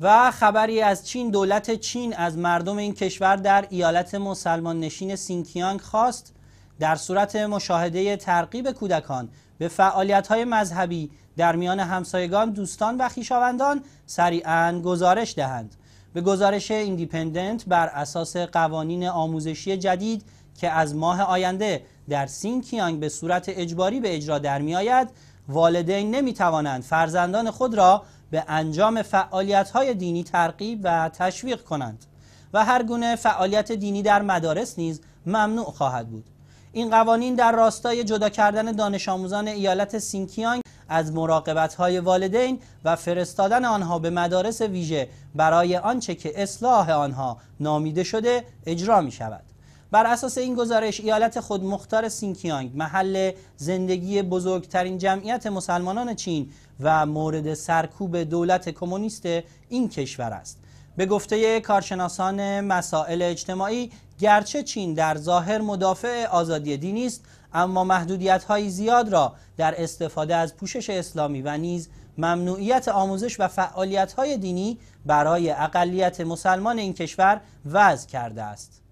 و خبری از چین دولت چین از مردم این کشور در ایالت مسلمان نشین سینکیانگ خواست در صورت مشاهده ترغیب کودکان به فعالیت مذهبی در میان همسایگان دوستان و خیشاوندان سریعا گزارش دهند به گزارش ایندیپندنت بر اساس قوانین آموزشی جدید که از ماه آینده در سینکیانگ به صورت اجباری به اجرا در می آید والدین نمی توانند فرزندان خود را به انجام فعالیت های دینی ترغیب و تشویق کنند و هر گونه فعالیت دینی در مدارس نیز ممنوع خواهد بود این قوانین در راستای جدا کردن دانش آموزان ایالت سینکیانگ از مراقبت های والدین و فرستادن آنها به مدارس ویژه برای آنچه که اصلاح آنها نامیده شده اجرا می شود بر اساس این گزارش ایالت خود مختار سینکیانگ محل زندگی بزرگترین جمعیت مسلمانان چین و مورد سرکوب دولت کمونیست این کشور است به گفته کارشناسان مسائل اجتماعی گرچه چین در ظاهر مدافع آزادی دینی است اما محدودیت های زیاد را در استفاده از پوشش اسلامی و نیز ممنوعیت آموزش و فعالیت های دینی برای اقلیت مسلمان این کشور وضع کرده است